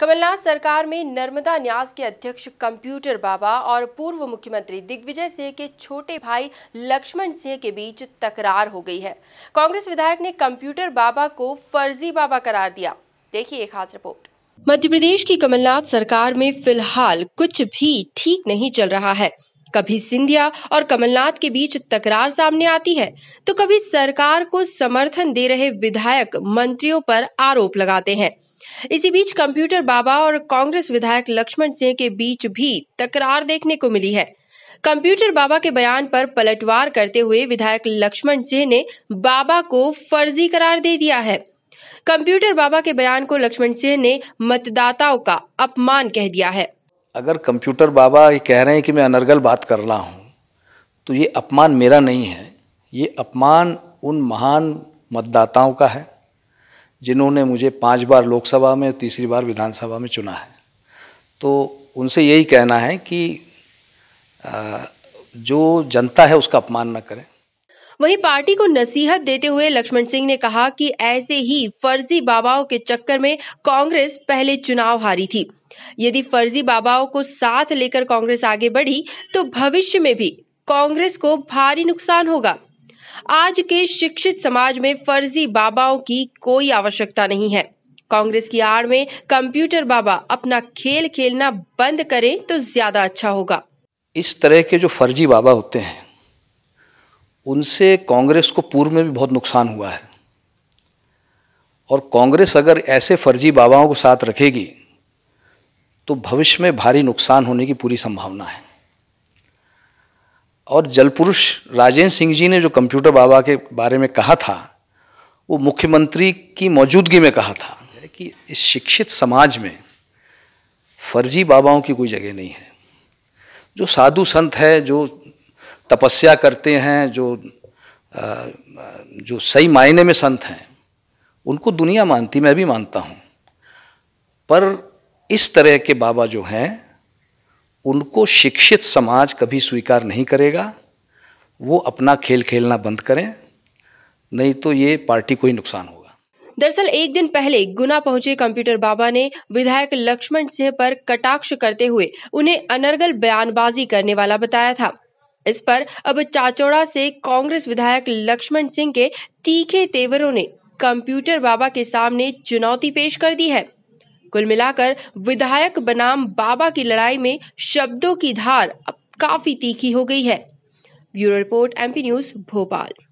कमलनाथ सरकार में नर्मदा न्यास के अध्यक्ष कंप्यूटर बाबा और पूर्व मुख्यमंत्री दिग्विजय सिंह के छोटे भाई लक्ष्मण सिंह के बीच तकरार हो गई है कांग्रेस विधायक ने कंप्यूटर बाबा को फर्जी बाबा करार दिया देखिए खास रिपोर्ट मध्य प्रदेश की कमलनाथ सरकार में फिलहाल कुछ भी ठीक नहीं चल रहा है कभी सिंधिया और कमलनाथ के बीच तकरार सामने आती है तो कभी सरकार को समर्थन दे रहे विधायक मंत्रियों पर आरोप लगाते हैं इसी बीच कंप्यूटर बाबा और कांग्रेस विधायक लक्ष्मण सिंह के बीच भी तकरार देखने को मिली है कंप्यूटर बाबा के बयान पर पलटवार करते हुए विधायक लक्ष्मण सिंह ने बाबा को फर्जी करार दे दिया है कंप्यूटर बाबा के बयान को लक्ष्मण सिंह ने मतदाताओं का अपमान कह दिया है अगर कंप्यूटर बाबा ये कह रहे हैं कि मैं अनर्गल बात कर रहा हूँ तो ये अपमान मेरा नहीं है ये अपमान उन महान मतदाताओं का है जिन्होंने मुझे पांच बार लोकसभा में तीसरी बार विधानसभा में चुना है तो उनसे यही कहना है कि जो जनता है उसका अपमान न करें वहीं पार्टी को नसीहत देते हुए लक्ष्मण सिंह ने कहा कि ऐसे ही फर्जी बाबाओं के चक्कर में कांग्रेस पहले चुनाव हारी थी यदि फर्जी बाबाओं को साथ लेकर कांग्रेस आगे बढ़ी तो भविष्य में भी कांग्रेस को भारी नुकसान होगा आज के शिक्षित समाज में फर्जी बाबाओं की कोई आवश्यकता नहीं है कांग्रेस की आड़ में कंप्यूटर बाबा अपना खेल खेलना बंद करें तो ज्यादा अच्छा होगा इस तरह के जो फर्जी बाबा होते हैं उनसे कांग्रेस को पूर्व में भी बहुत नुकसान हुआ है और कांग्रेस अगर ऐसे फर्जी बाबाओं को साथ रखेगी तो भविष्य में भारी नुकसान होने की पूरी संभावना है और जलपुरुष राजेंद्र सिंह जी ने जो कंप्यूटर बाबा के बारे में कहा था वो मुख्यमंत्री की मौजूदगी में कहा था कि इस शिक्षित समाज में फर्जी बाबाओं की कोई जगह नहीं है जो साधु संत है जो तपस्या करते हैं जो जो सही मायने में संत हैं उनको दुनिया मानती मैं भी मानता हूँ पर इस तरह के बाबा जो हैं उनको शिक्षित समाज कभी स्वीकार नहीं करेगा वो अपना खेल खेलना बंद करें नहीं तो ये पार्टी को ही नुकसान होगा दरअसल एक दिन पहले गुना पहुंचे कंप्यूटर बाबा ने विधायक लक्ष्मण सिंह पर कटाक्ष करते हुए उन्हें अनर्गल बयानबाजी करने वाला बताया था इस पर अब चाचौड़ा से कांग्रेस विधायक लक्ष्मण सिंह के तीखे तेवरों ने कंप्यूटर बाबा के सामने चुनौती पेश कर दी है कुल मिलाकर विधायक बनाम बाबा की लड़ाई में शब्दों की धार अब काफी तीखी हो गई है bureau report MP news Bhopal